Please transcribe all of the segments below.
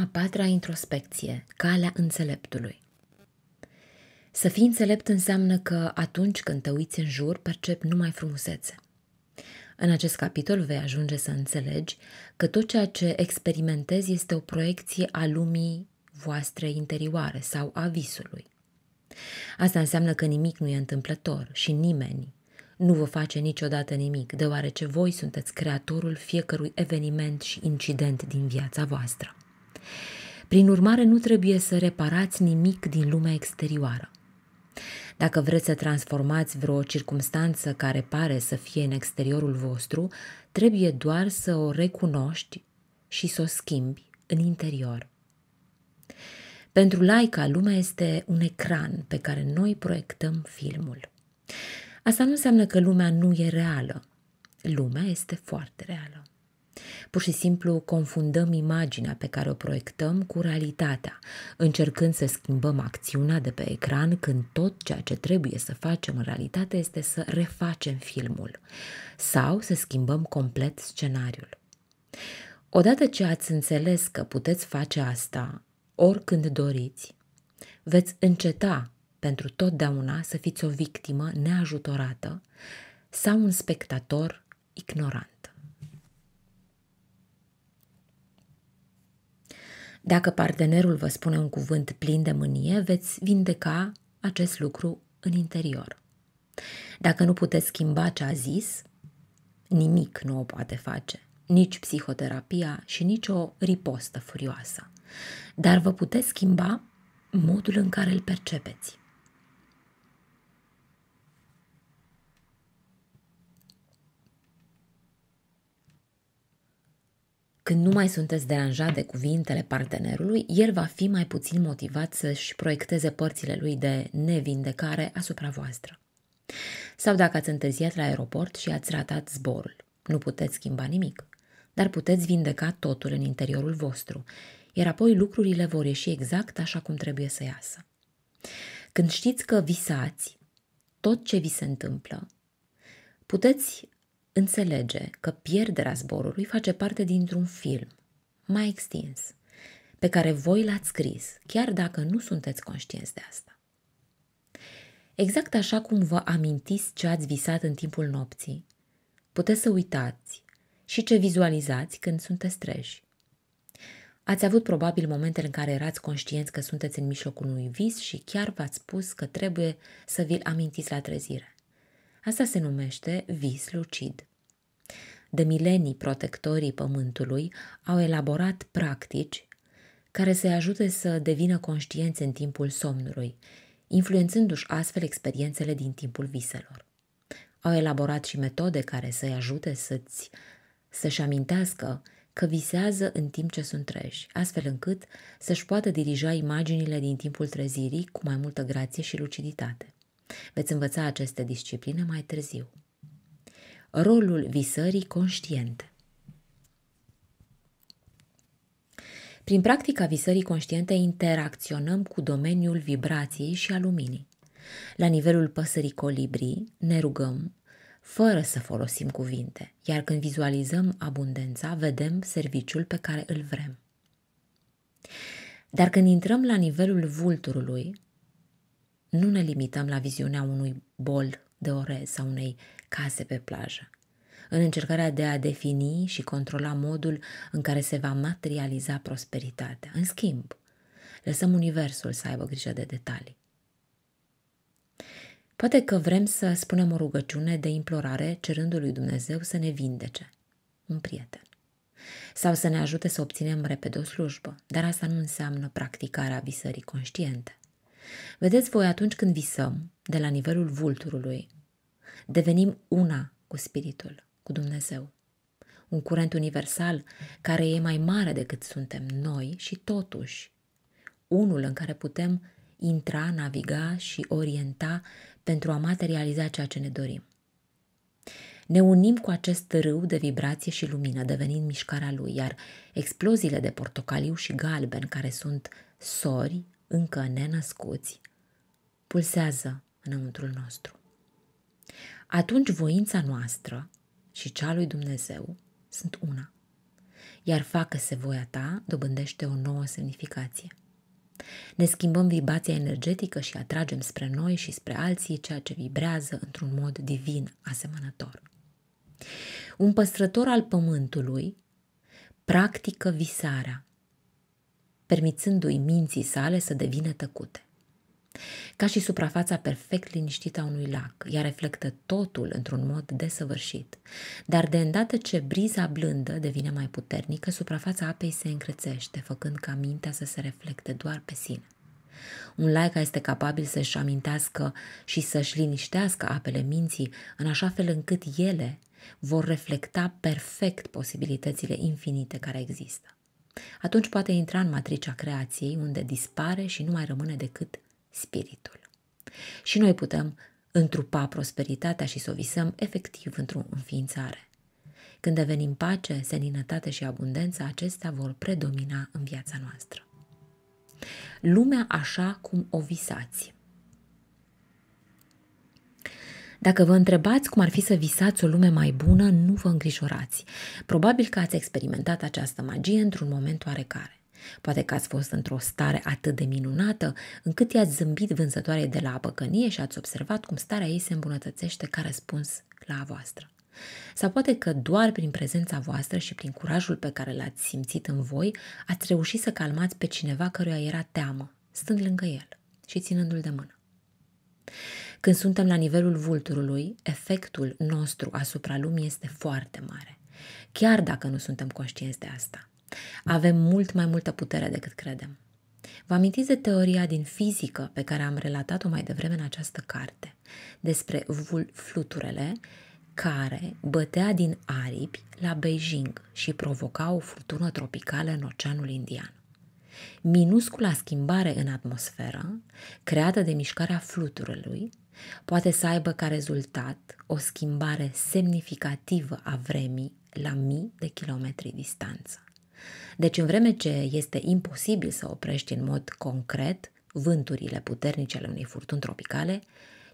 A patra introspecție, calea înțeleptului. Să fii înțelept înseamnă că atunci când te uiți în jur, percepi numai frumusețe. În acest capitol vei ajunge să înțelegi că tot ceea ce experimentezi este o proiecție a lumii voastre interioare sau a visului. Asta înseamnă că nimic nu e întâmplător și nimeni nu vă face niciodată nimic, deoarece voi sunteți creatorul fiecărui eveniment și incident din viața voastră. Prin urmare, nu trebuie să reparați nimic din lumea exterioară. Dacă vreți să transformați vreo circumstanță care pare să fie în exteriorul vostru, trebuie doar să o recunoști și să o schimbi în interior. Pentru laica, lumea este un ecran pe care noi proiectăm filmul. Asta nu înseamnă că lumea nu e reală. Lumea este foarte reală. Pur și simplu confundăm imaginea pe care o proiectăm cu realitatea, încercând să schimbăm acțiunea de pe ecran când tot ceea ce trebuie să facem în realitate este să refacem filmul sau să schimbăm complet scenariul. Odată ce ați înțeles că puteți face asta oricând doriți, veți înceta pentru totdeauna să fiți o victimă neajutorată sau un spectator ignorant. Dacă partenerul vă spune un cuvânt plin de mânie, veți vindeca acest lucru în interior. Dacă nu puteți schimba ce a zis, nimic nu o poate face, nici psihoterapia și nici o ripostă furioasă. Dar vă puteți schimba modul în care îl percepeți. Când nu mai sunteți deranjat de cuvintele partenerului, el va fi mai puțin motivat să-și proiecteze părțile lui de nevindecare asupra voastră. Sau dacă ați întârziat la aeroport și ați ratat zborul. Nu puteți schimba nimic, dar puteți vindeca totul în interiorul vostru, iar apoi lucrurile vor ieși exact așa cum trebuie să iasă. Când știți că visați tot ce vi se întâmplă, puteți înțelege că pierderea zborului face parte dintr-un film mai extins, pe care voi l-ați scris, chiar dacă nu sunteți conștienți de asta. Exact așa cum vă amintiți ce ați visat în timpul nopții, puteți să uitați și ce vizualizați când sunteți treji. Ați avut probabil momentele în care erați conștienți că sunteți în mijlocul unui vis și chiar v-ați spus că trebuie să vi-l amintiți la trezire. Asta se numește vis lucid. De milenii, protectorii pământului au elaborat practici care să ajute să devină conștienți în timpul somnului, influențându-și astfel experiențele din timpul viselor. Au elaborat și metode care să-i ajute să-ți, să-și amintească că visează în timp ce sunt treji, astfel încât să-și poată dirija imaginile din timpul trezirii cu mai multă grație și luciditate. Veți învăța aceste discipline mai târziu. Rolul visării conștiente Prin practica visării conștiente interacționăm cu domeniul vibrației și a luminii. La nivelul păsării colibrii ne rugăm fără să folosim cuvinte, iar când vizualizăm abundența, vedem serviciul pe care îl vrem. Dar când intrăm la nivelul vulturului, nu ne limităm la viziunea unui bol de orez sau unei case pe plajă. În încercarea de a defini și controla modul în care se va materializa prosperitatea. În schimb, lăsăm Universul să aibă grijă de detalii. Poate că vrem să spunem o rugăciune de implorare cerându lui Dumnezeu să ne vindece, un prieten, sau să ne ajute să obținem repede o slujbă, dar asta nu înseamnă practicarea visării conștiente. Vedeți voi atunci când visăm, de la nivelul vulturului, devenim una cu Spiritul, cu Dumnezeu. Un curent universal care e mai mare decât suntem noi și totuși unul în care putem intra, naviga și orienta pentru a materializa ceea ce ne dorim. Ne unim cu acest râu de vibrație și lumină, devenind mișcarea lui, iar exploziile de portocaliu și galben, care sunt sori, încă nenăscuți, pulsează înăuntrul nostru. Atunci voința noastră și cea lui Dumnezeu sunt una, iar facă-se voia ta dobândește o nouă semnificație. Ne schimbăm vibrația energetică și atragem spre noi și spre alții ceea ce vibrează într-un mod divin asemănător. Un păstrător al pământului practică visarea, permițându-i minții sale să devină tăcute. Ca și suprafața perfect liniștită a unui lac, ea reflectă totul într-un mod desăvârșit, dar de îndată ce briza blândă devine mai puternică, suprafața apei se încrețește, făcând ca mintea să se reflecte doar pe sine. Un laica este capabil să-și amintească și să-și liniștească apele minții în așa fel încât ele vor reflecta perfect posibilitățile infinite care există. Atunci poate intra în matricea creației, unde dispare și nu mai rămâne decât spiritul. Și noi putem întrupa prosperitatea și să o visăm efectiv într-o înființare. Când devenim pace, seninătate și abundență, acestea vor predomina în viața noastră. Lumea așa cum o visați – dacă vă întrebați cum ar fi să visați o lume mai bună, nu vă îngrijorați. Probabil că ați experimentat această magie într-un moment oarecare. Poate că ați fost într-o stare atât de minunată încât i-ați zâmbit vânzătoare de la apăcănie și ați observat cum starea ei se îmbunătățește ca răspuns la a voastră. Sau poate că doar prin prezența voastră și prin curajul pe care l-ați simțit în voi, ați reușit să calmați pe cineva căruia era teamă, stând lângă el și ținându-l de mână. Când suntem la nivelul vulturului, efectul nostru asupra lumii este foarte mare, chiar dacă nu suntem conștienți de asta. Avem mult mai multă putere decât credem. Vă amintiți de teoria din fizică pe care am relatat-o mai devreme în această carte, despre fluturele care bătea din aripi la Beijing și provoca o furtună tropicală în Oceanul Indian. Minuscula schimbare în atmosferă, creată de mișcarea fluturului, poate să aibă ca rezultat o schimbare semnificativă a vremii la mii de kilometri distanță. Deci, în vreme ce este imposibil să oprești în mod concret vânturile puternice ale unei furtuni tropicale,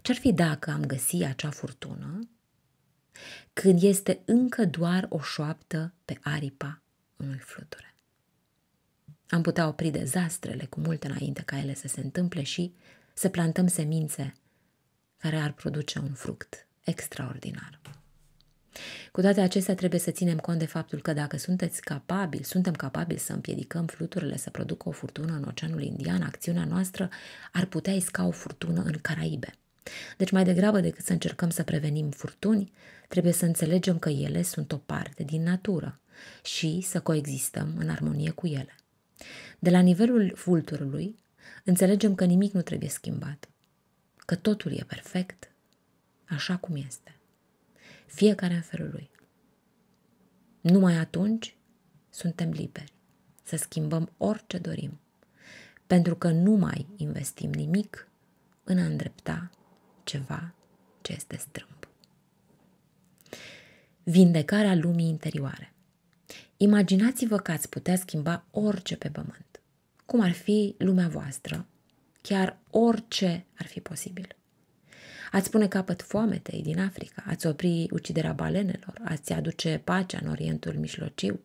ce-ar fi dacă am găsi acea furtună când este încă doar o șoaptă pe aripa unui fluture? Am putea opri dezastrele cu mult înainte ca ele să se întâmple și să plantăm semințe care ar produce un fruct extraordinar. Cu toate acestea, trebuie să ținem cont de faptul că dacă sunteți capabili, suntem capabili să împiedicăm fluturile să producă o furtună în Oceanul Indian, acțiunea noastră ar putea isca o furtună în Caraibe. Deci, mai degrabă decât să încercăm să prevenim furtuni, trebuie să înțelegem că ele sunt o parte din natură și să coexistăm în armonie cu ele. De la nivelul vulturului, înțelegem că nimic nu trebuie schimbat că totul e perfect așa cum este, fiecare în felul lui. Numai atunci suntem liberi să schimbăm orice dorim, pentru că nu mai investim nimic în a îndrepta ceva ce este strâmb. Vindecarea lumii interioare. Imaginați-vă că ați putea schimba orice pe pământ, cum ar fi lumea voastră chiar orice ar fi posibil. Ați pune capăt foametei din Africa, ați opri uciderea balenelor, ați aduce pacea în Orientul Mijlociu,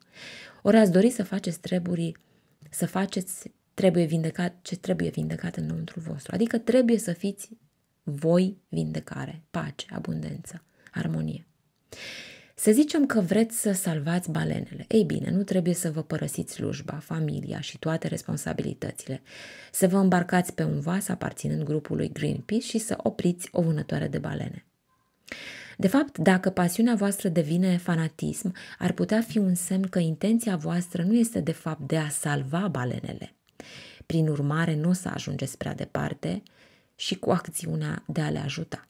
ori ați dori să faceți treburi, să faceți trebuie vindecat, ce trebuie vindecat înăuntru vostru. Adică trebuie să fiți voi vindecare, pace, abundență, armonie. Să zicem că vreți să salvați balenele. Ei bine, nu trebuie să vă părăsiți slujba, familia și toate responsabilitățile. Să vă îmbarcați pe un vas aparținând grupului Greenpeace și să opriți o vânătoare de balene. De fapt, dacă pasiunea voastră devine fanatism, ar putea fi un semn că intenția voastră nu este de fapt de a salva balenele. Prin urmare, nu o să ajungeți prea departe și cu acțiunea de a le ajuta.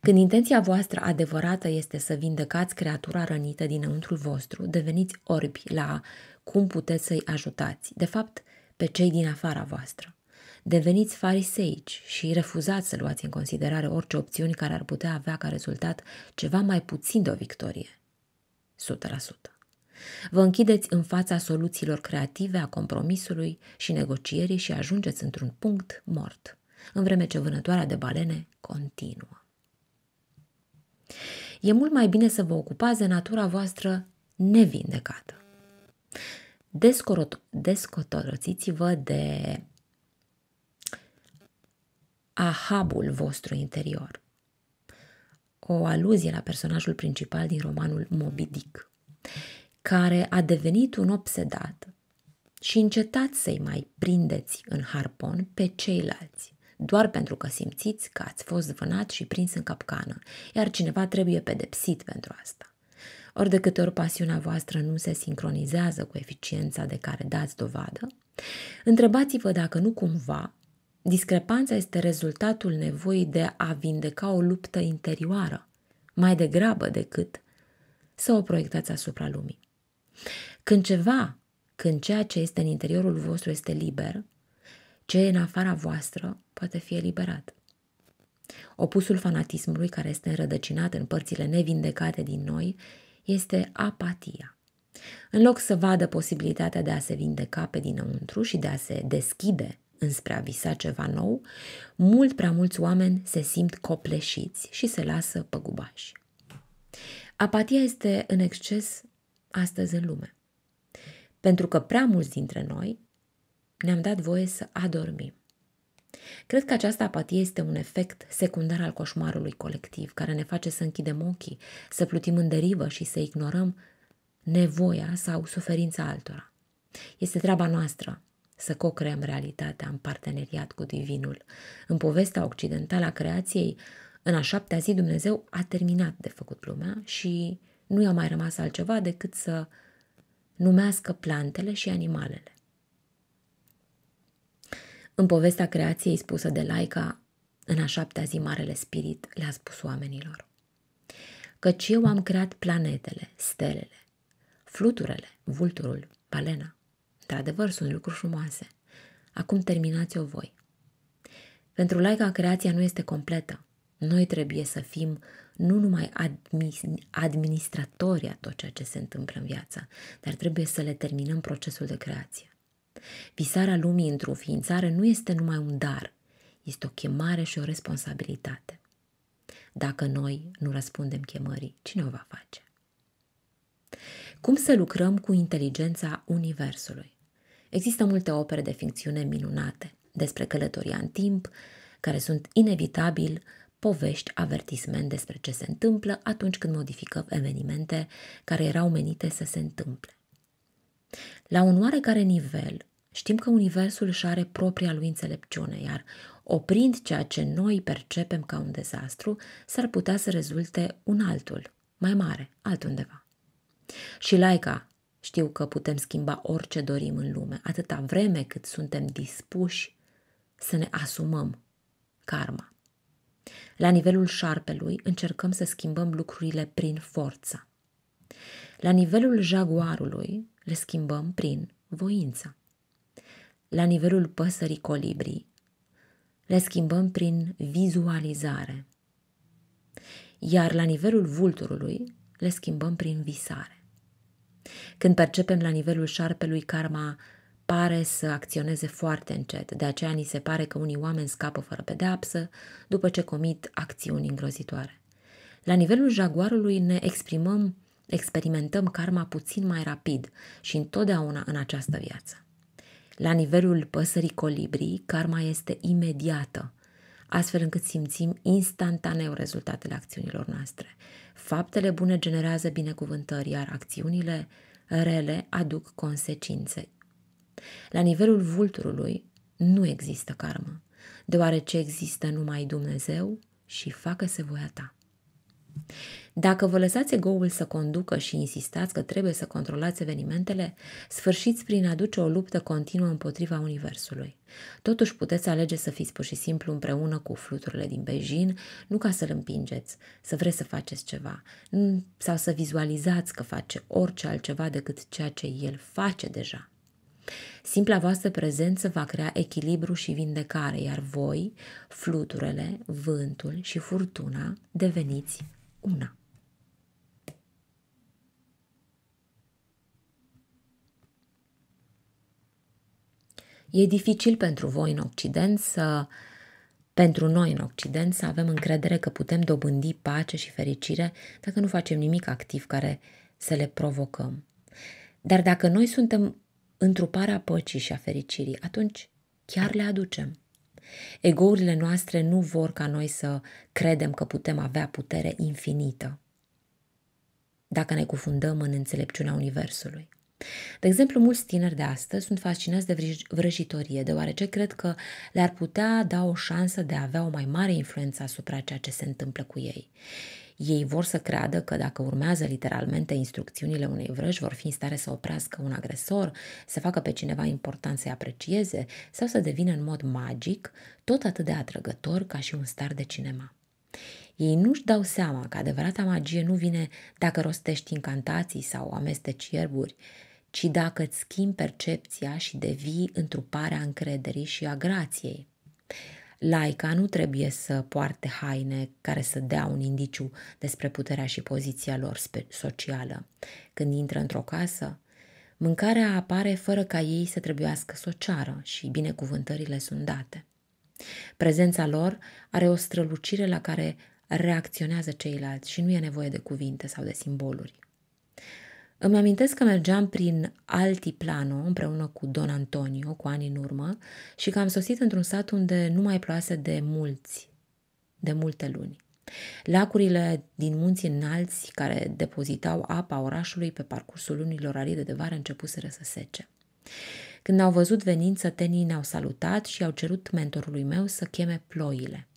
Când intenția voastră adevărată este să vindecați creatura rănită dinăuntrul vostru, deveniți orbi la cum puteți să-i ajutați, de fapt, pe cei din afara voastră. Deveniți fariseici și refuzați să luați în considerare orice opțiuni care ar putea avea ca rezultat ceva mai puțin de o victorie. 100%. Vă închideți în fața soluțiilor creative, a compromisului și negocierii și ajungeți într-un punct mort, în vreme ce vânătoarea de balene continuă. E mult mai bine să vă ocupați de natura voastră nevindecată. Descorot- descotoroțiți-vă de ahabul vostru interior. O aluzie la personajul principal din romanul Moby Dick, care a devenit un obsedat și încetați să-i mai prindeți în harpon pe ceilalți doar pentru că simțiți că ați fost vânat și prins în capcană, iar cineva trebuie pedepsit pentru asta. Ori de câte ori pasiunea voastră nu se sincronizează cu eficiența de care dați dovadă, întrebați-vă dacă nu cumva discrepanța este rezultatul nevoii de a vindeca o luptă interioară, mai degrabă decât să o proiectați asupra lumii. Când ceva, când ceea ce este în interiorul vostru este liber, ce e în afara voastră poate fi eliberat. Opusul fanatismului care este înrădăcinat în părțile nevindecate din noi este apatia. În loc să vadă posibilitatea de a se vindeca pe dinăuntru și de a se deschide înspre a visa ceva nou, mult prea mulți oameni se simt copleșiți și se lasă păgubași. Apatia este în exces astăzi în lume. Pentru că prea mulți dintre noi ne-am dat voie să adormim. Cred că această apatie este un efect secundar al coșmarului colectiv, care ne face să închidem ochii, să plutim în derivă și să ignorăm nevoia sau suferința altora. Este treaba noastră să co-creăm realitatea în parteneriat cu Divinul. În povestea occidentală a creației, în a șaptea zi Dumnezeu a terminat de făcut lumea și nu i-a mai rămas altceva decât să numească plantele și animalele. În povestea creației spusă de Laica, în a șaptea zi Marele Spirit le-a spus oamenilor. Căci eu am creat planetele, stelele, fluturele, vulturul, balena. Într-adevăr, sunt lucruri frumoase. Acum terminați-o voi. Pentru laica, creația nu este completă. Noi trebuie să fim nu numai administratori a tot ceea ce se întâmplă în viață, dar trebuie să le terminăm procesul de creație. Visarea lumii într-o ființare nu este numai un dar, este o chemare și o responsabilitate. Dacă noi nu răspundem chemării, cine o va face? Cum să lucrăm cu inteligența Universului? Există multe opere de ficțiune minunate despre călătoria în timp, care sunt inevitabil povești, avertisment despre ce se întâmplă atunci când modificăm evenimente care erau menite să se întâmple. La un oarecare nivel, Știm că Universul își are propria lui înțelepciune, iar oprind ceea ce noi percepem ca un dezastru, s-ar putea să rezulte un altul, mai mare, altundeva. Și laica, știu că putem schimba orice dorim în lume, atâta vreme cât suntem dispuși să ne asumăm karma. La nivelul șarpelui încercăm să schimbăm lucrurile prin forță. La nivelul jaguarului le schimbăm prin voință la nivelul păsării colibrii. Le schimbăm prin vizualizare. Iar la nivelul vulturului le schimbăm prin visare. Când percepem la nivelul șarpelui, karma pare să acționeze foarte încet, de aceea ni se pare că unii oameni scapă fără pedeapsă după ce comit acțiuni îngrozitoare. La nivelul jaguarului ne exprimăm, experimentăm karma puțin mai rapid și întotdeauna în această viață. La nivelul păsării colibrii, karma este imediată, astfel încât simțim instantaneu rezultatele acțiunilor noastre. Faptele bune generează binecuvântări, iar acțiunile rele aduc consecințe. La nivelul vulturului nu există karmă, deoarece există numai Dumnezeu și facă-se voia ta. Dacă vă lăsați egoul să conducă și insistați că trebuie să controlați evenimentele, sfârșiți prin aduce o luptă continuă împotriva Universului. Totuși puteți alege să fiți pur și simplu împreună cu fluturile din Beijing, nu ca să-l împingeți, să vreți să faceți ceva, sau să vizualizați că face orice altceva decât ceea ce el face deja. Simpla voastră prezență va crea echilibru și vindecare, iar voi, fluturele, vântul și furtuna, deveniți una. E dificil pentru voi în Occident să, pentru noi în Occident, să avem încredere că putem dobândi pace și fericire dacă nu facem nimic activ care să le provocăm. Dar dacă noi suntem întruparea păcii și a fericirii, atunci chiar le aducem. Egourile noastre nu vor ca noi să credem că putem avea putere infinită dacă ne cufundăm în înțelepciunea Universului. De exemplu, mulți tineri de astăzi sunt fascinați de vrăjitorie, deoarece cred că le-ar putea da o șansă de a avea o mai mare influență asupra ceea ce se întâmplă cu ei. Ei vor să creadă că dacă urmează literalmente instrucțiunile unei vrăji, vor fi în stare să oprească un agresor, să facă pe cineva important să-i aprecieze sau să devină în mod magic, tot atât de atrăgător ca și un star de cinema. Ei nu-și dau seama că adevărata magie nu vine dacă rostești incantații sau amesteci ierburi, ci dacă îți schimbi percepția și devii întruparea încrederii și a grației. Laica nu trebuie să poarte haine care să dea un indiciu despre puterea și poziția lor socială. Când intră într-o casă, mâncarea apare fără ca ei să trebuiască să o ceară și binecuvântările sunt date. Prezența lor are o strălucire la care reacționează ceilalți și nu e nevoie de cuvinte sau de simboluri. Îmi amintesc că mergeam prin Altiplano împreună cu Don Antonio cu ani în urmă și că am sosit într-un sat unde nu mai ploase de mulți, de multe luni. Lacurile din munții înalți care depozitau apa orașului pe parcursul lunilor aride de vară începuseră să sece. Când au văzut venind, sătenii ne-au salutat și au cerut mentorului meu să cheme ploile.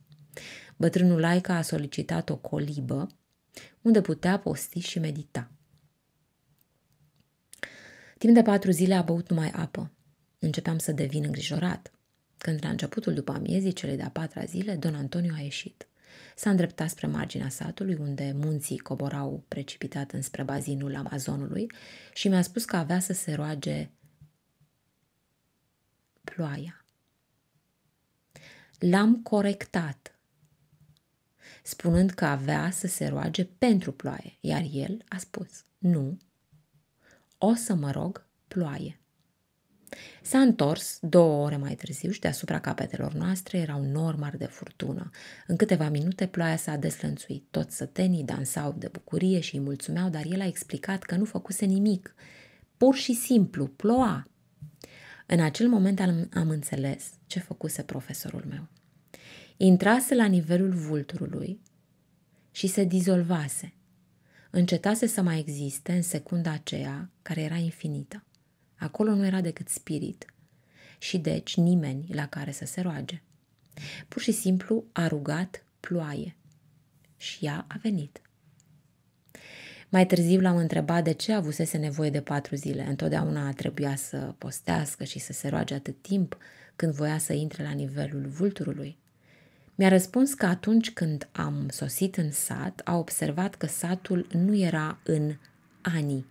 Bătrânul Laica a solicitat o colibă unde putea posti și medita. Timp de patru zile a băut numai apă. Începeam să devin îngrijorat. Când la începutul după amiezii cele de-a patra zile, don Antonio a ieșit. S-a îndreptat spre marginea satului, unde munții coborau precipitat înspre bazinul Amazonului și mi-a spus că avea să se roage ploaia. L-am corectat, spunând că avea să se roage pentru ploaie, iar el a spus, nu, o să mă rog, ploaie. S-a întors două ore mai târziu și deasupra capetelor noastre erau normar de furtună. În câteva minute ploaia s-a deslănțuit. Toți sătenii dansau de bucurie și îi mulțumeau, dar el a explicat că nu făcuse nimic. Pur și simplu, ploa. În acel moment am, am înțeles ce făcuse profesorul meu. Intrase la nivelul vulturului și se dizolvase, încetase să mai existe în secunda aceea care era infinită. Acolo nu era decât spirit și deci nimeni la care să se roage. Pur și simplu a rugat ploaie și ea a venit. Mai târziu l-am întrebat de ce avusese nevoie de patru zile. Întotdeauna trebuia să postească și să se roage atât timp când voia să intre la nivelul vulturului. Mi-a răspuns că atunci când am sosit în sat, a observat că satul nu era în ani.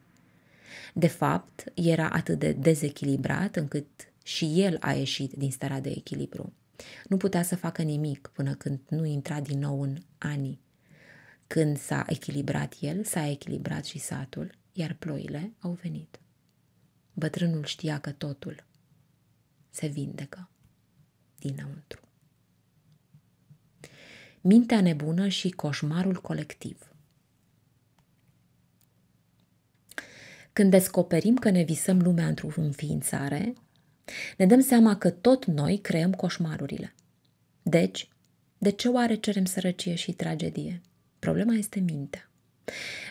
De fapt, era atât de dezechilibrat încât și el a ieșit din starea de echilibru. Nu putea să facă nimic până când nu intra din nou în ani. Când s-a echilibrat el, s-a echilibrat și satul, iar ploile au venit. Bătrânul știa că totul se vindecă dinăuntru. Mintea nebună și coșmarul colectiv. Când descoperim că ne visăm lumea într-o înființare, ne dăm seama că tot noi creăm coșmarurile. Deci, de ce oare cerem sărăcie și tragedie? Problema este mintea.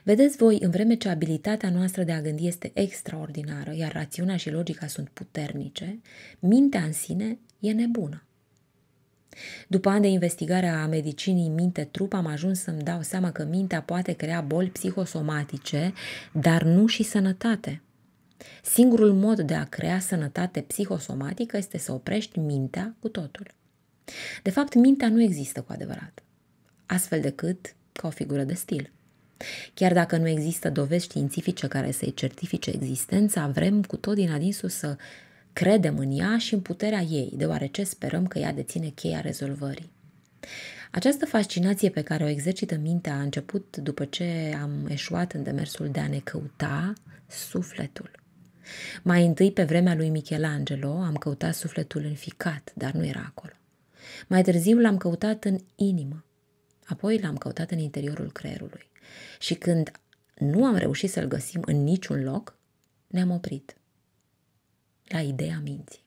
Vedeți voi, în vreme ce abilitatea noastră de a gândi este extraordinară, iar rațiunea și logica sunt puternice, mintea în sine e nebună. După ani de investigare a medicinii minte-trup, am ajuns să-mi dau seama că mintea poate crea boli psihosomatice, dar nu și sănătate. Singurul mod de a crea sănătate psihosomatică este să oprești mintea cu totul. De fapt, mintea nu există cu adevărat, astfel decât ca o figură de stil. Chiar dacă nu există dovezi științifice care să-i certifice existența, vrem cu tot din adinsul să Credem în ea și în puterea ei, deoarece sperăm că ea deține cheia rezolvării. Această fascinație pe care o exercită mintea a început după ce am eșuat în demersul de a ne căuta sufletul. Mai întâi, pe vremea lui Michelangelo, am căutat sufletul în ficat, dar nu era acolo. Mai târziu l-am căutat în inimă, apoi l-am căutat în interiorul creierului. Și când nu am reușit să-l găsim în niciun loc, ne-am oprit la ideea minții.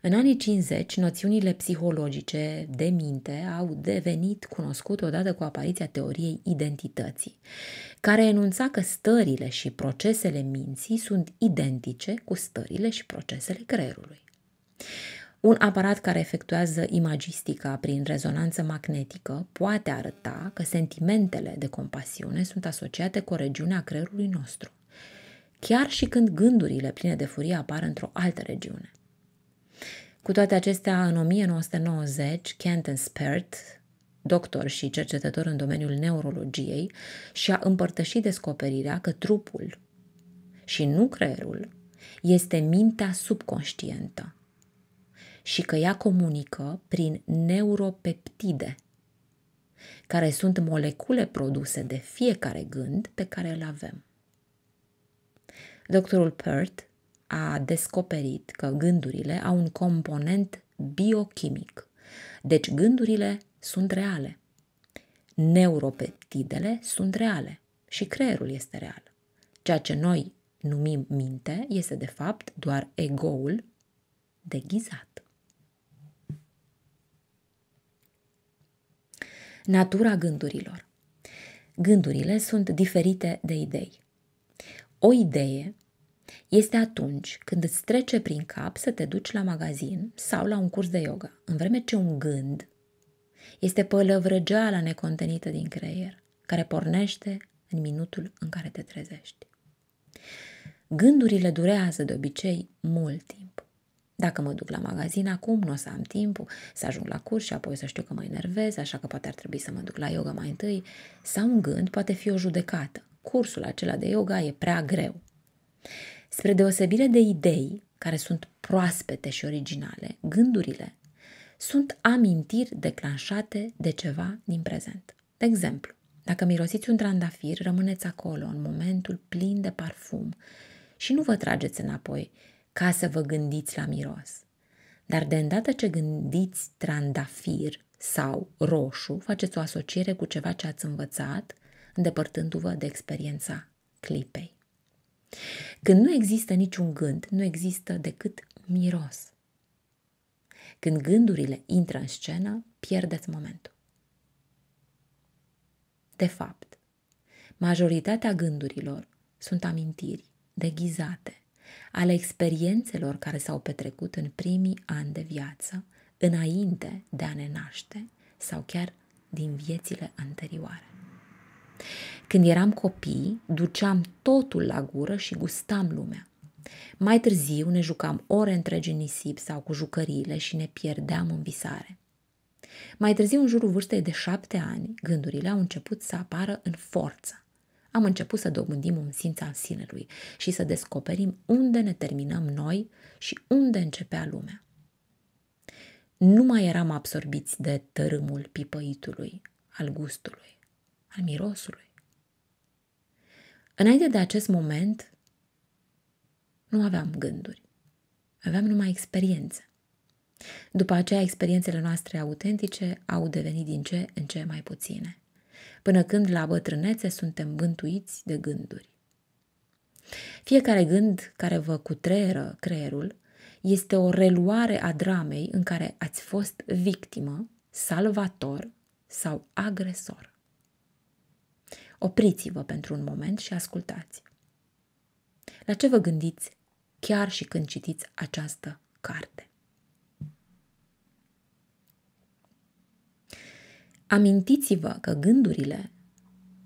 În anii 50, noțiunile psihologice de minte au devenit cunoscute odată cu apariția teoriei identității, care enunța că stările și procesele minții sunt identice cu stările și procesele creierului. Un aparat care efectuează imagistica prin rezonanță magnetică poate arăta că sentimentele de compasiune sunt asociate cu o regiune a creierului nostru chiar și când gândurile pline de furie apar într-o altă regiune. Cu toate acestea, în 1990, Kenton Spert, doctor și cercetător în domeniul neurologiei, și-a împărtășit descoperirea că trupul și nu creierul este mintea subconștientă și că ea comunică prin neuropeptide, care sunt molecule produse de fiecare gând pe care îl avem. Doctorul Perth a descoperit că gândurile au un component biochimic. Deci gândurile sunt reale. Neuropeptidele sunt reale și creierul este real. Ceea ce noi numim minte este de fapt doar egoul deghizat. Natura gândurilor. Gândurile sunt diferite de idei. O idee este atunci când îți trece prin cap să te duci la magazin sau la un curs de yoga, în vreme ce un gând este pălăvrăgeala necontenită din creier, care pornește în minutul în care te trezești. Gândurile durează de obicei mult timp. Dacă mă duc la magazin acum, nu o să am timp să ajung la curs și apoi să știu că mă enervez, așa că poate ar trebui să mă duc la yoga mai întâi. Sau un gând poate fi o judecată, cursul acela de yoga e prea greu. Spre deosebire de idei, care sunt proaspete și originale, gândurile sunt amintiri declanșate de ceva din prezent. De exemplu, dacă mirosiți un trandafir, rămâneți acolo în momentul plin de parfum și nu vă trageți înapoi ca să vă gândiți la miros. Dar de îndată ce gândiți trandafir sau roșu, faceți o asociere cu ceva ce ați învățat îndepărtându-vă de experiența clipei. Când nu există niciun gând, nu există decât miros. Când gândurile intră în scenă, pierdeți momentul. De fapt, majoritatea gândurilor sunt amintiri deghizate ale experiențelor care s-au petrecut în primii ani de viață, înainte de a ne naște sau chiar din viețile anterioare. Când eram copii, duceam totul la gură și gustam lumea. Mai târziu ne jucam ore întregi în nisip sau cu jucăriile și ne pierdeam în visare. Mai târziu, în jurul vârstei de șapte ani, gândurile au început să apară în forță. Am început să dobândim un simț al sinelui și să descoperim unde ne terminăm noi și unde începea lumea. Nu mai eram absorbiți de tărâmul pipăitului, al gustului al mirosului. Înainte de acest moment, nu aveam gânduri. Aveam numai experiențe. După aceea, experiențele noastre autentice au devenit din ce în ce mai puține, până când la bătrânețe suntem bântuiți de gânduri. Fiecare gând care vă cutreră creierul este o reluare a dramei în care ați fost victimă, salvator sau agresor. Opriți-vă pentru un moment și ascultați. La ce vă gândiți chiar și când citiți această carte? Amintiți-vă că gândurile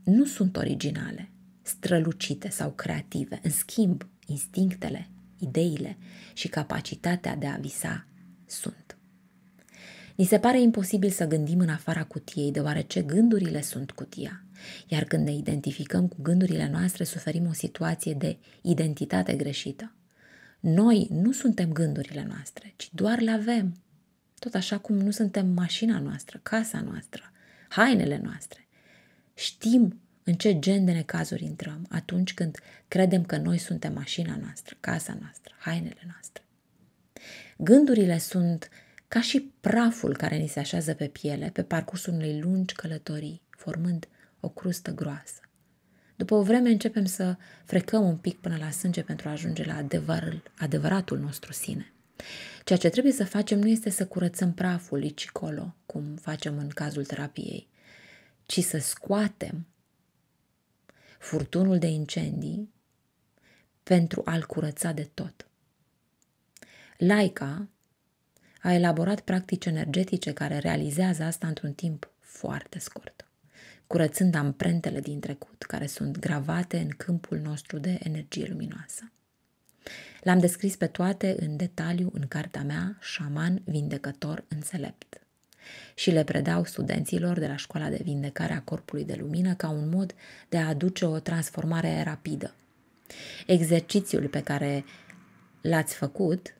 nu sunt originale, strălucite sau creative. În schimb, instinctele, ideile și capacitatea de a visa sunt. Ni se pare imposibil să gândim în afara cutiei, deoarece gândurile sunt cutia. Iar când ne identificăm cu gândurile noastre, suferim o situație de identitate greșită. Noi nu suntem gândurile noastre, ci doar le avem. Tot așa cum nu suntem mașina noastră, casa noastră, hainele noastre. Știm în ce gen de necazuri intrăm atunci când credem că noi suntem mașina noastră, casa noastră, hainele noastre. Gândurile sunt ca și praful care ni se așează pe piele pe parcursul unei lungi călătorii, formând o crustă groasă. După o vreme începem să frecăm un pic până la sânge pentru a ajunge la adevărul, adevăratul nostru sine. Ceea ce trebuie să facem nu este să curățăm praful aici colo, cum facem în cazul terapiei, ci să scoatem furtunul de incendii pentru a-l curăța de tot. Laica a elaborat practici energetice care realizează asta într-un timp foarte scurt curățând amprentele din trecut, care sunt gravate în câmpul nostru de energie luminoasă. l am descris pe toate în detaliu în cartea mea Șaman Vindecător Înțelept și le predau studenților de la școala de vindecare a corpului de lumină ca un mod de a aduce o transformare rapidă. Exercițiul pe care l-ați făcut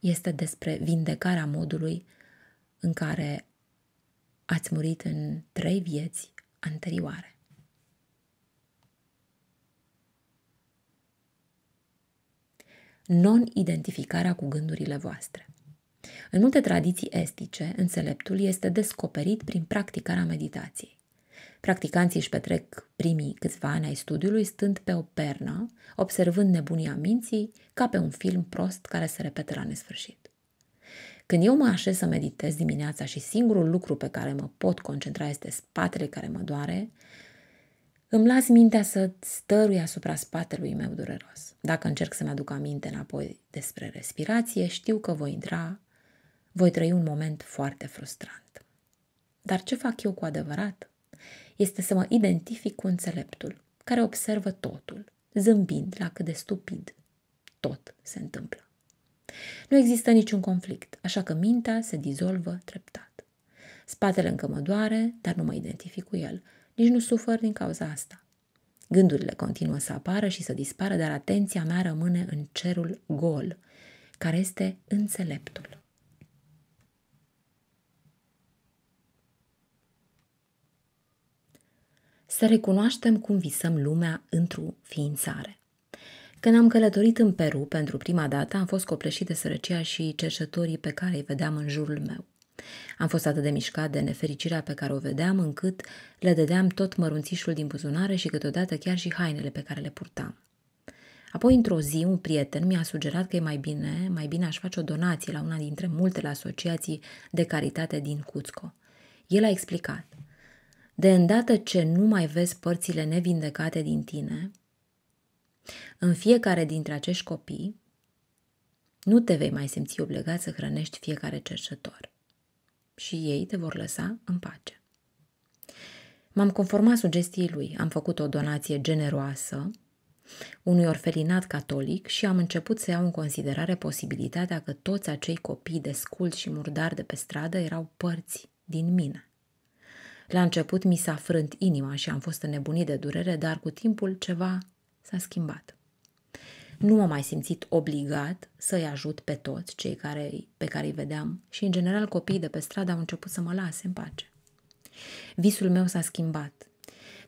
este despre vindecarea modului în care ați murit în trei vieți anterioare. Non-identificarea cu gândurile voastre. În multe tradiții estice, înțeleptul este descoperit prin practicarea meditației. Practicanții își petrec primii câțiva ani ai studiului stând pe o pernă, observând nebunia minții ca pe un film prost care se repetă la nesfârșit. Când eu mă așez să meditez dimineața și singurul lucru pe care mă pot concentra este spatele care mă doare, îmi las mintea să stărui asupra spatelui meu dureros. Dacă încerc să-mi aduc aminte înapoi despre respirație, știu că voi intra, voi trăi un moment foarte frustrant. Dar ce fac eu cu adevărat? Este să mă identific cu înțeleptul, care observă totul, zâmbind la cât de stupid tot se întâmplă. Nu există niciun conflict, așa că mintea se dizolvă treptat. Spatele încă mă doare, dar nu mă identific cu el. Nici nu sufăr din cauza asta. Gândurile continuă să apară și să dispară, dar atenția mea rămâne în cerul gol, care este înțeleptul. Să recunoaștem cum visăm lumea într-o ființare. Când am călătorit în Peru pentru prima dată, am fost copleșit de sărăcia și cerșătorii pe care îi vedeam în jurul meu. Am fost atât de mișcat de nefericirea pe care o vedeam, încât le dădeam tot mărunțișul din buzunare și câteodată chiar și hainele pe care le purtam. Apoi, într-o zi, un prieten mi-a sugerat că e mai bine, mai bine aș face o donație la una dintre multele asociații de caritate din Cuzco. El a explicat. De îndată ce nu mai vezi părțile nevindecate din tine, în fiecare dintre acești copii, nu te vei mai simți obligat să hrănești fiecare cercetător. Și ei te vor lăsa în pace. M-am conformat sugestiei lui, am făcut o donație generoasă unui orfelinat catolic și am început să iau în considerare posibilitatea că toți acei copii desculți și murdari de pe stradă erau părți din mine. La început mi s-a frânt inima și am fost înnebunit de durere, dar cu timpul ceva s-a schimbat. Nu m-am mai simțit obligat să-i ajut pe toți cei care, pe care îi vedeam și, în general, copiii de pe stradă au început să mă lase în pace. Visul meu s-a schimbat.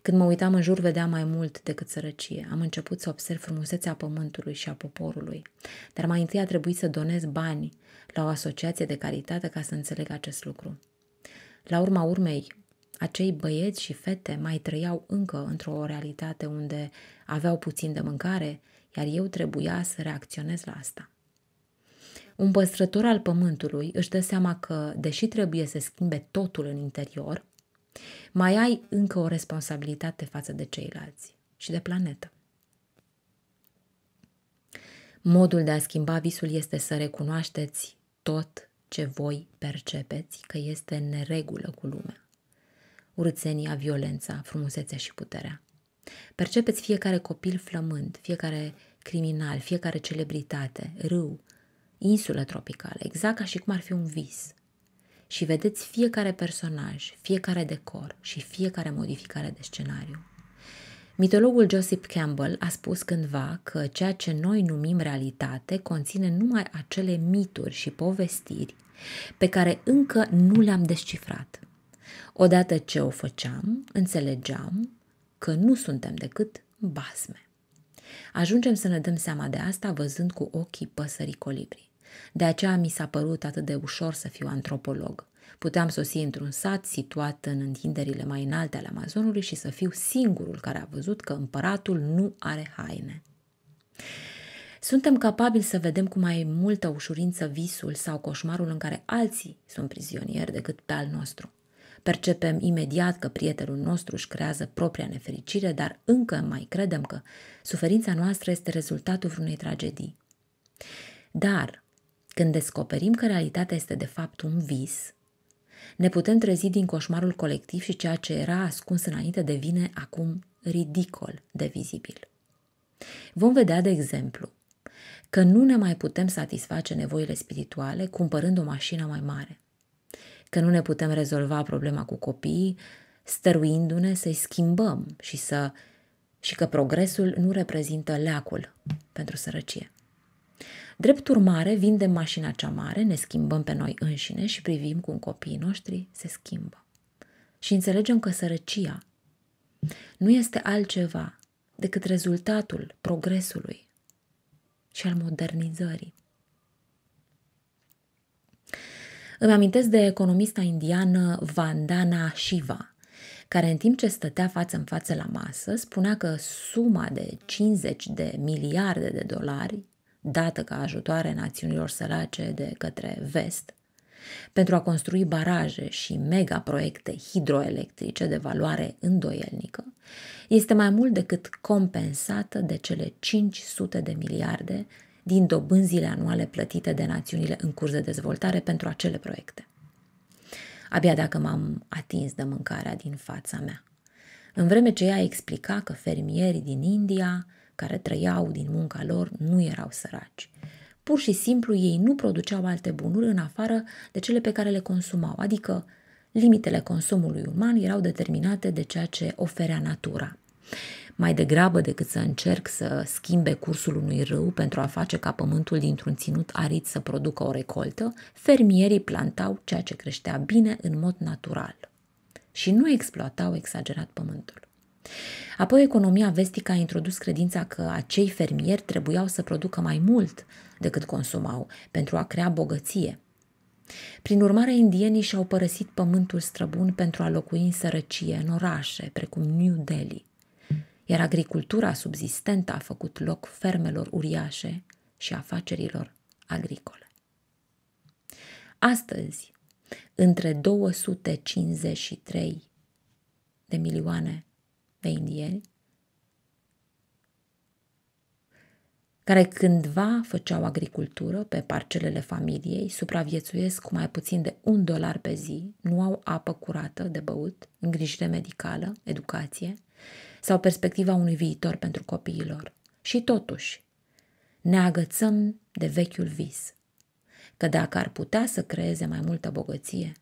Când mă uitam în jur, vedeam mai mult decât sărăcie. Am început să observ frumusețea pământului și a poporului. Dar mai întâi a trebuit să donez bani la o asociație de caritate ca să înțeleg acest lucru. La urma urmei, acei băieți și fete mai trăiau încă într-o realitate unde aveau puțin de mâncare, iar eu trebuia să reacționez la asta. Un păstrător al pământului își dă seama că, deși trebuie să schimbe totul în interior, mai ai încă o responsabilitate față de ceilalți și de planetă. Modul de a schimba visul este să recunoașteți tot ce voi percepeți că este în neregulă cu lumea urâțenia, violența, frumusețea și puterea. Percepeți fiecare copil flămând, fiecare criminal, fiecare celebritate, râu, insulă tropicală, exact ca și cum ar fi un vis. Și vedeți fiecare personaj, fiecare decor și fiecare modificare de scenariu. Mitologul Joseph Campbell a spus cândva că ceea ce noi numim realitate conține numai acele mituri și povestiri pe care încă nu le-am descifrat. Odată ce o făceam, înțelegeam că nu suntem decât basme. Ajungem să ne dăm seama de asta văzând cu ochii păsării colibri. De aceea mi s-a părut atât de ușor să fiu antropolog. Puteam sosi într-un sat situat în întinderile mai înalte ale Amazonului și să fiu singurul care a văzut că împăratul nu are haine. Suntem capabili să vedem cu mai multă ușurință visul sau coșmarul în care alții sunt prizonieri decât pe al nostru. Percepem imediat că prietenul nostru își creează propria nefericire, dar încă mai credem că suferința noastră este rezultatul vreunei tragedii. Dar, când descoperim că realitatea este de fapt un vis, ne putem trezi din coșmarul colectiv și ceea ce era ascuns înainte devine acum ridicol de vizibil. Vom vedea, de exemplu, că nu ne mai putem satisface nevoile spirituale cumpărând o mașină mai mare că nu ne putem rezolva problema cu copiii, stăruindu-ne să-i schimbăm și, să, și că progresul nu reprezintă leacul pentru sărăcie. Drept urmare, vindem mașina cea mare, ne schimbăm pe noi înșine și privim cum copiii noștri se schimbă. Și înțelegem că sărăcia nu este altceva decât rezultatul progresului și al modernizării. Îmi amintesc de economista indiană Vandana Shiva, care în timp ce stătea față în față la masă spunea că suma de 50 de miliarde de dolari dată ca ajutoare națiunilor sărace de către vest, pentru a construi baraje și megaproiecte hidroelectrice de valoare îndoielnică, este mai mult decât compensată de cele 500 de miliarde din dobânzile anuale plătite de națiunile în curs de dezvoltare pentru acele proiecte. Abia dacă m-am atins de mâncarea din fața mea. În vreme ce ea explica că fermierii din India, care trăiau din munca lor, nu erau săraci. Pur și simplu ei nu produceau alte bunuri în afară de cele pe care le consumau, adică limitele consumului uman erau determinate de ceea ce oferea natura mai degrabă decât să încerc să schimbe cursul unui râu pentru a face ca pământul dintr-un ținut arid să producă o recoltă, fermierii plantau ceea ce creștea bine în mod natural și nu exploatau exagerat pământul. Apoi economia vestică a introdus credința că acei fermieri trebuiau să producă mai mult decât consumau pentru a crea bogăție. Prin urmare, indienii și-au părăsit pământul străbun pentru a locui în sărăcie, în orașe, precum New Delhi iar agricultura subzistentă a făcut loc fermelor uriașe și afacerilor agricole. Astăzi, între 253 de milioane de indieni, care cândva făceau agricultură pe parcelele familiei, supraviețuiesc cu mai puțin de un dolar pe zi, nu au apă curată de băut, îngrijire medicală, educație sau perspectiva unui viitor pentru copiilor. Și totuși, ne agățăm de vechiul vis, că dacă ar putea să creeze mai multă bogăție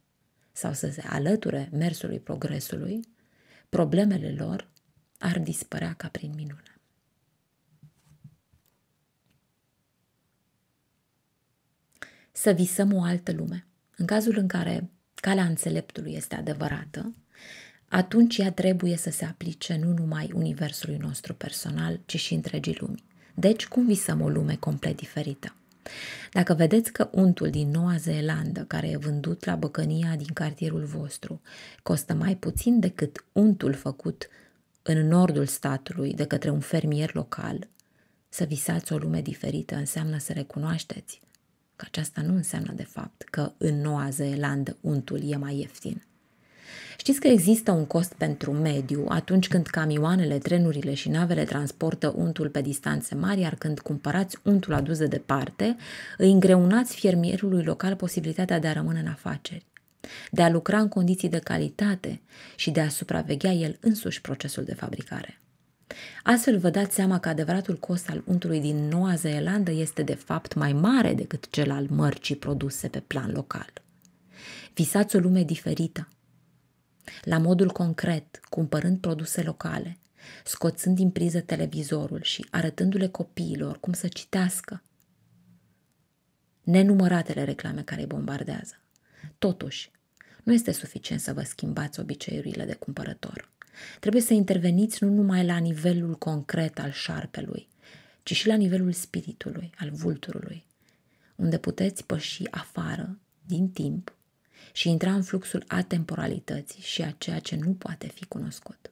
sau să se alăture mersului progresului, problemele lor ar dispărea ca prin minune. Să visăm o altă lume. În cazul în care calea înțeleptului este adevărată, atunci ea trebuie să se aplice nu numai universului nostru personal, ci și întregii lumi. Deci, cum visăm o lume complet diferită? Dacă vedeți că untul din Noua Zeelandă, care e vândut la băcănia din cartierul vostru, costă mai puțin decât untul făcut în nordul statului de către un fermier local, să visați o lume diferită înseamnă să recunoașteți că aceasta nu înseamnă de fapt că în Noua Zeelandă untul e mai ieftin Știți că există un cost pentru mediu atunci când camioanele, trenurile și navele transportă untul pe distanțe mari, iar când cumpărați untul adus de departe, îi îngreunați fermierului local posibilitatea de a rămâne în afaceri de a lucra în condiții de calitate și de a supraveghea el însuși procesul de fabricare. Astfel vă dați seama că adevăratul cost al untului din Noua Zeelandă este de fapt mai mare decât cel al mărcii produse pe plan local. Visați o lume diferită, la modul concret, cumpărând produse locale, scoțând din priză televizorul și arătându-le copiilor cum să citească. Nenumăratele reclame care îi bombardează. Totuși, nu este suficient să vă schimbați obiceiurile de cumpărător. Trebuie să interveniți nu numai la nivelul concret al șarpelui, ci și la nivelul spiritului, al vulturului, unde puteți păși afară, din timp, și intra în fluxul atemporalității și a ceea ce nu poate fi cunoscut.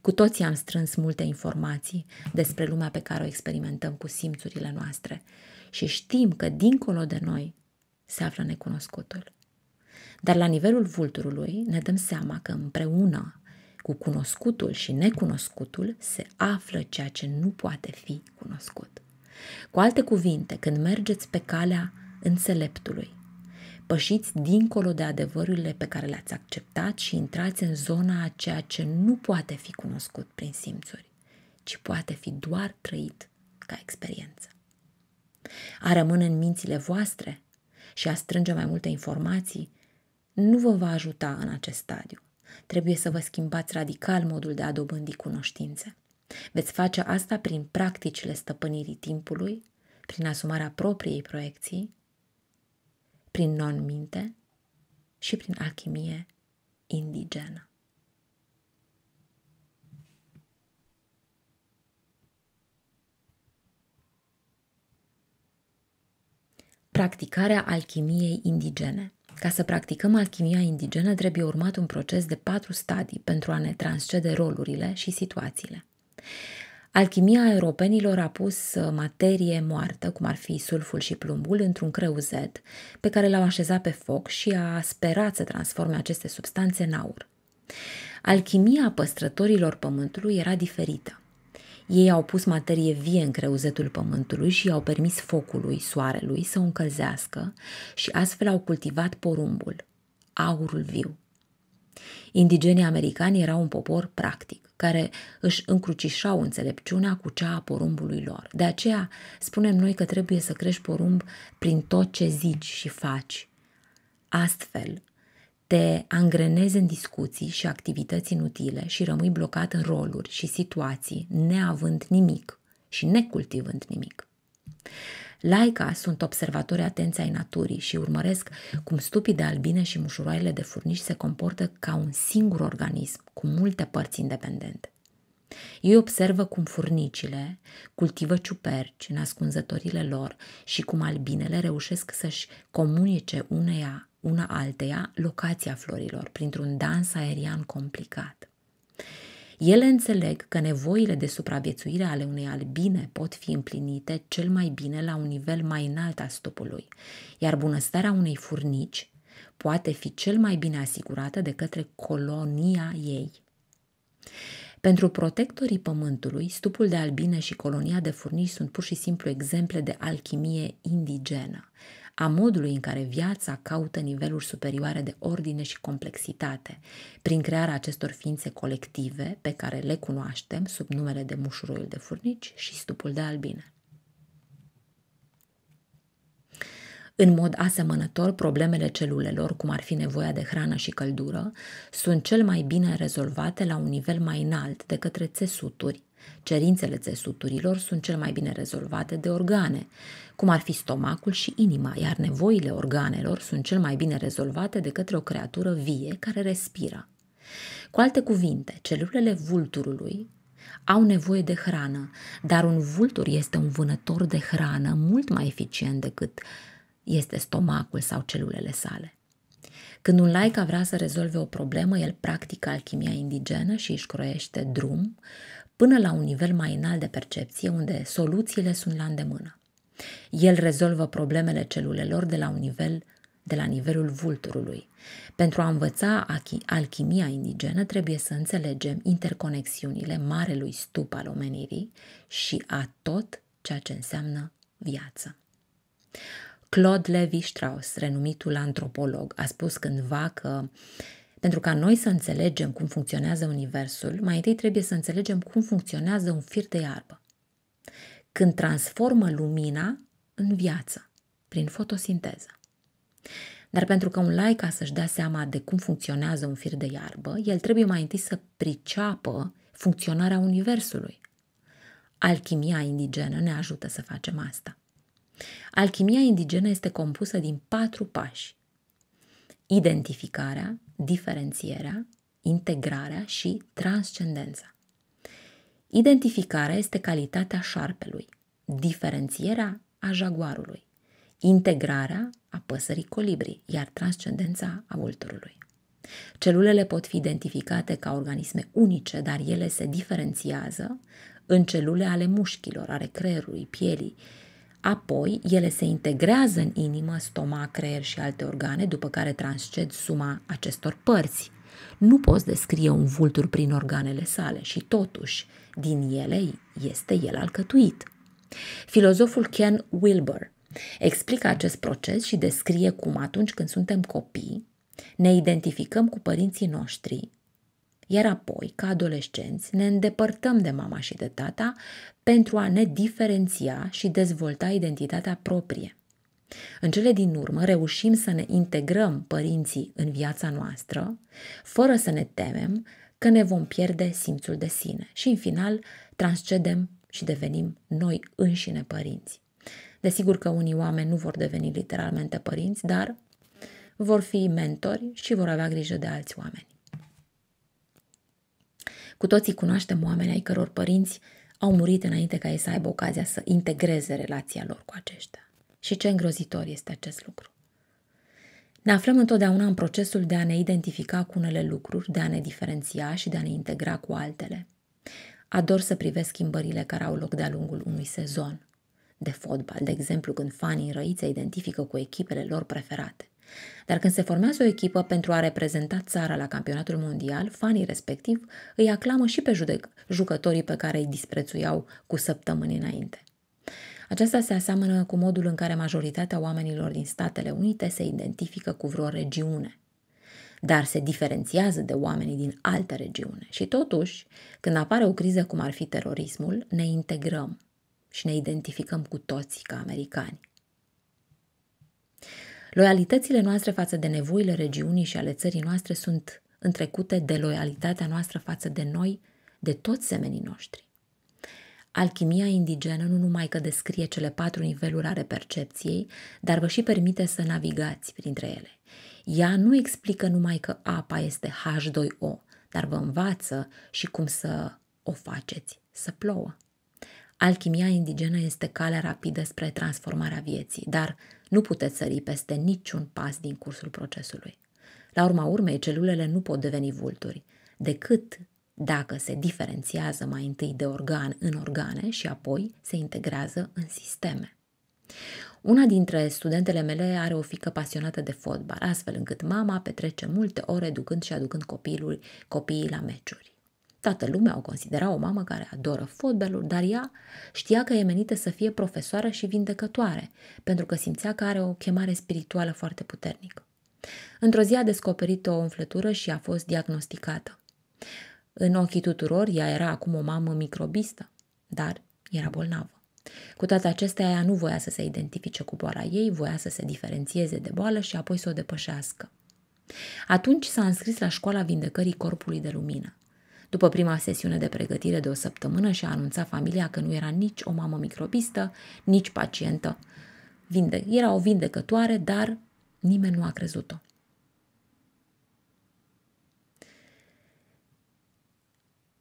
Cu toții am strâns multe informații despre lumea pe care o experimentăm cu simțurile noastre și știm că dincolo de noi se află necunoscutul. Dar la nivelul vulturului ne dăm seama că împreună cu cunoscutul și necunoscutul se află ceea ce nu poate fi cunoscut. Cu alte cuvinte, când mergeți pe calea înțeleptului, Pășiți dincolo de adevărurile pe care le-ați acceptat și intrați în zona a ceea ce nu poate fi cunoscut prin simțuri, ci poate fi doar trăit ca experiență. A rămâne în mințile voastre și a strânge mai multe informații nu vă va ajuta în acest stadiu. Trebuie să vă schimbați radical modul de a dobândi cunoștințe. Veți face asta prin practicile stăpânirii timpului, prin asumarea propriei proiecții prin non-minte și prin alchimie indigenă. Practicarea alchimiei indigene Ca să practicăm alchimia indigenă trebuie urmat un proces de patru stadii pentru a ne transcede rolurile și situațiile. Alchimia europenilor a pus uh, materie moartă, cum ar fi sulful și plumbul, într-un creuzet, pe care l-au așezat pe foc și a sperat să transforme aceste substanțe în aur. Alchimia păstrătorilor pământului era diferită. Ei au pus materie vie în creuzetul pământului și i-au permis focului, soarelui, să o încălzească și astfel au cultivat porumbul, aurul viu. Indigenii americani erau un popor practic, care își încrucișau înțelepciunea cu cea a porumbului lor. De aceea spunem noi că trebuie să crești porumb prin tot ce zici și faci. Astfel, te angrenezi în discuții și activități inutile și rămâi blocat în roluri și situații, neavând nimic și necultivând nimic. Laica sunt observatori atenți ai naturii și urmăresc cum stupii de albine și mușuroaile de furnici se comportă ca un singur organism, cu multe părți independente. Ei observă cum furnicile cultivă ciuperci în ascunzătorile lor și cum albinele reușesc să-și comunice uneia, una alteia locația florilor printr-un dans aerian complicat. Ele înțeleg că nevoile de supraviețuire ale unei albine pot fi împlinite cel mai bine la un nivel mai înalt al stopului, iar bunăstarea unei furnici poate fi cel mai bine asigurată de către colonia ei. Pentru protectorii pământului, stupul de albine și colonia de furnici sunt pur și simplu exemple de alchimie indigenă, a modului în care viața caută niveluri superioare de ordine și complexitate, prin crearea acestor ființe colective pe care le cunoaștem sub numele de mușuroiul de furnici și stupul de albine. În mod asemănător, problemele celulelor, cum ar fi nevoia de hrană și căldură, sunt cel mai bine rezolvate la un nivel mai înalt de către țesuturi, Cerințele țesuturilor sunt cel mai bine rezolvate de organe, cum ar fi stomacul și inima, iar nevoile organelor sunt cel mai bine rezolvate de către o creatură vie care respiră. Cu alte cuvinte, celulele vulturului au nevoie de hrană, dar un vultur este un vânător de hrană mult mai eficient decât este stomacul sau celulele sale. Când un laica vrea să rezolve o problemă, el practică alchimia indigenă și își croiește drum până la un nivel mai înalt de percepție, unde soluțiile sunt la îndemână. El rezolvă problemele celulelor de la un nivel de la nivelul vulturului. Pentru a învăța alchimia indigenă, trebuie să înțelegem interconexiunile marelui stup al omenirii și a tot ceea ce înseamnă viață. Claude Levi-Strauss, renumitul antropolog, a spus cândva că uh, pentru ca noi să înțelegem cum funcționează Universul, mai întâi trebuie să înțelegem cum funcționează un fir de iarbă. Când transformă lumina în viață, prin fotosinteză. Dar pentru că un laic ca să-și dea seama de cum funcționează un fir de iarbă, el trebuie mai întâi să priceapă funcționarea Universului. Alchimia indigenă ne ajută să facem asta. Alchimia indigenă este compusă din patru pași. Identificarea, diferențierea, integrarea și transcendența. Identificarea este calitatea șarpelui, diferențierea a jaguarului, integrarea a păsării colibrii, iar transcendența a vulturului. Celulele pot fi identificate ca organisme unice, dar ele se diferențiază în celule ale mușchilor, ale creierului, pielii Apoi, ele se integrează în inimă, stomac, creier și alte organe, după care transced suma acestor părți. Nu poți descrie un vultur prin organele sale și totuși, din ele este el alcătuit. Filozoful Ken Wilber explică acest proces și descrie cum atunci când suntem copii, ne identificăm cu părinții noștri iar apoi, ca adolescenți, ne îndepărtăm de mama și de tata pentru a ne diferenția și dezvolta identitatea proprie. În cele din urmă reușim să ne integrăm părinții în viața noastră, fără să ne temem că ne vom pierde simțul de sine și, în final, transcedem și devenim noi înșine părinți. Desigur că unii oameni nu vor deveni literalmente părinți, dar vor fi mentori și vor avea grijă de alți oameni. Cu toții cunoaștem oameni ai căror părinți au murit înainte ca ei să aibă ocazia să integreze relația lor cu aceștia. Și ce îngrozitor este acest lucru. Ne aflăm întotdeauna în procesul de a ne identifica cu unele lucruri, de a ne diferenția și de a ne integra cu altele. Ador să privesc schimbările care au loc de-a lungul unui sezon. De fotbal, de exemplu, când fanii răiți se identifică cu echipele lor preferate. Dar când se formează o echipă pentru a reprezenta țara la campionatul mondial, fanii respectiv îi aclamă și pe judec- jucătorii pe care îi disprețuiau cu săptămâni înainte. Aceasta se aseamănă cu modul în care majoritatea oamenilor din Statele Unite se identifică cu vreo regiune dar se diferențiază de oamenii din alte regiune. Și totuși, când apare o criză cum ar fi terorismul, ne integrăm și ne identificăm cu toții ca americani. Loialitățile noastre față de nevoile regiunii și ale țării noastre sunt întrecute de loialitatea noastră față de noi, de toți semenii noștri. Alchimia indigenă nu numai că descrie cele patru niveluri ale percepției, dar vă și permite să navigați printre ele. Ea nu explică numai că apa este H2O, dar vă învață și cum să o faceți, să plouă. Alchimia indigenă este calea rapidă spre transformarea vieții, dar nu puteți sări peste niciun pas din cursul procesului. La urma urmei, celulele nu pot deveni vulturi, decât dacă se diferențiază mai întâi de organ în organe și apoi se integrează în sisteme. Una dintre studentele mele are o fică pasionată de fotbal, astfel încât mama petrece multe ore ducând și aducând copilul, copiii la meciuri. Toată lumea o considera o mamă care adoră fotbalul, dar ea știa că e menită să fie profesoară și vindecătoare, pentru că simțea că are o chemare spirituală foarte puternică. Într-o zi a descoperit o umflătură și a fost diagnosticată. În ochii tuturor, ea era acum o mamă microbistă, dar era bolnavă. Cu toate acestea, ea nu voia să se identifice cu boala ei, voia să se diferențieze de boală și apoi să o depășească. Atunci s-a înscris la școala vindecării corpului de lumină. După prima sesiune de pregătire de o săptămână și-a anunțat familia că nu era nici o mamă microbistă, nici pacientă. Vinde- era o vindecătoare, dar nimeni nu a crezut-o.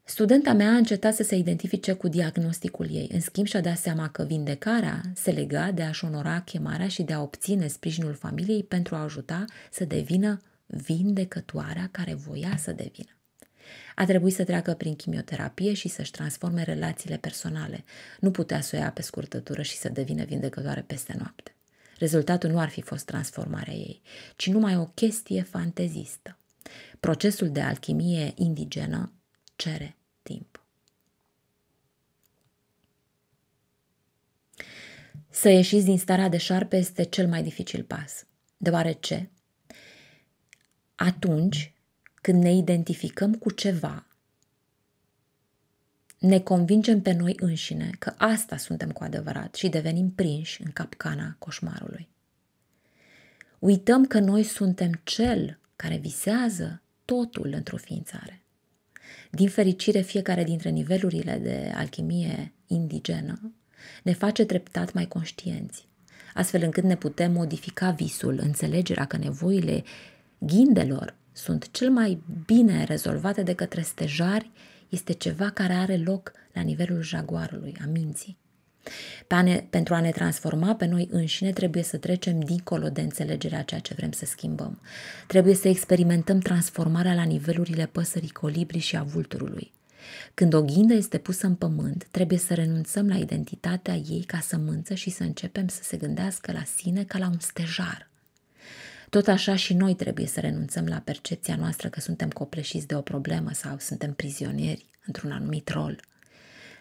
Studenta mea a încetat să se identifice cu diagnosticul ei, în schimb și-a dat seama că vindecarea se lega de a-și onora chemarea și de a obține sprijinul familiei pentru a ajuta să devină vindecătoarea care voia să devină. A trebuit să treacă prin chimioterapie și să-și transforme relațiile personale. Nu putea să o ia pe scurtătură și să devină vindecătoare peste noapte. Rezultatul nu ar fi fost transformarea ei, ci numai o chestie fantezistă. Procesul de alchimie indigenă cere timp. Să ieșiți din starea de șarpe este cel mai dificil pas, deoarece atunci când ne identificăm cu ceva, ne convingem pe noi înșine că asta suntem cu adevărat și devenim prinși în capcana coșmarului. Uităm că noi suntem cel care visează totul într-o ființare. Din fericire, fiecare dintre nivelurile de alchimie indigenă ne face treptat mai conștienți, astfel încât ne putem modifica visul, înțelegerea că nevoile ghindelor sunt cel mai bine rezolvate de către stejari este ceva care are loc la nivelul jaguarului, a minții. Pe a ne, pentru a ne transforma pe noi înșine trebuie să trecem dincolo de înțelegerea ceea ce vrem să schimbăm. Trebuie să experimentăm transformarea la nivelurile păsării colibri și a vulturului. Când o ghindă este pusă în pământ, trebuie să renunțăm la identitatea ei ca sămânță și să începem să se gândească la sine ca la un stejar. Tot așa și noi trebuie să renunțăm la percepția noastră că suntem copleșiți de o problemă sau suntem prizonieri într-un anumit rol.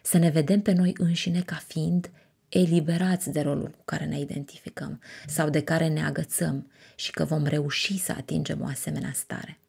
Să ne vedem pe noi înșine ca fiind eliberați de rolul cu care ne identificăm sau de care ne agățăm și că vom reuși să atingem o asemenea stare.